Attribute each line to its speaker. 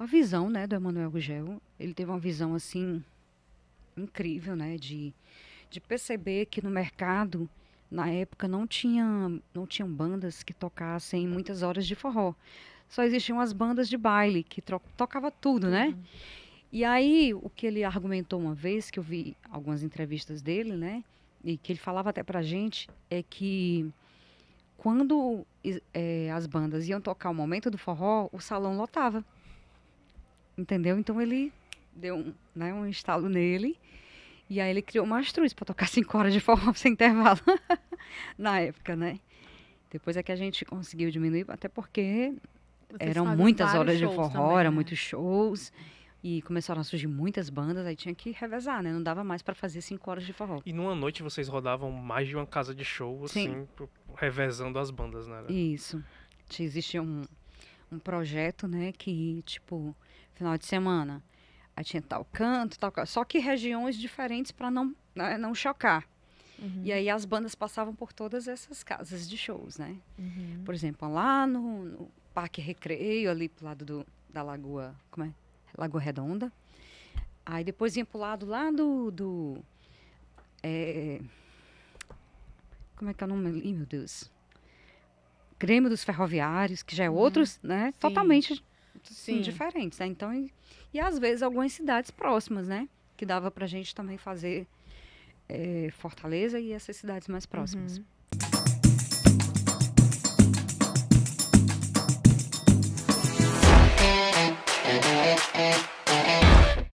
Speaker 1: a visão né, do Emanuel Gugel. Ele teve uma visão assim incrível, né, de, de perceber que no mercado na época não tinha não tinham bandas que tocassem muitas horas de forró. Só existiam as bandas de baile que tocava tudo, né? Uhum. E aí o que ele argumentou uma vez que eu vi algumas entrevistas dele, né, e que ele falava até pra gente é que quando é, as bandas iam tocar o momento do forró, o salão lotava. Entendeu? Então ele deu um, né, um estalo nele. E aí ele criou uma astruz para tocar cinco horas de forma sem intervalo na época, né? Depois é que a gente conseguiu diminuir, até porque Vocês eram muitas horas de forró, eram né? muitos shows. E começaram a surgir muitas bandas, aí tinha que revezar, né? Não dava mais para fazer cinco horas de forró. E numa noite vocês rodavam mais de uma casa de show, Sim. assim, revezando as bandas, né? Isso. Existia um, um projeto, né, que tipo, final de semana, aí tinha tal canto, tal canto, só que regiões diferentes para não né, não chocar. Uhum. E aí as bandas passavam por todas essas casas de shows, né? Uhum. Por exemplo, lá no, no, Parque Recreio, ali pro lado do, da Lagoa, como é? Lagoa Redonda. Aí depois ia pro lado lá do... do é, como é que é o nome ali, meu Deus? Grêmio dos Ferroviários, que já é uhum. outros, uhum. né? Sim. Totalmente Sim. diferentes, né? Então, e, e, às vezes algumas cidades próximas, né? Que dava pra gente também fazer é, Fortaleza e essas cidades mais próximas. Uhum.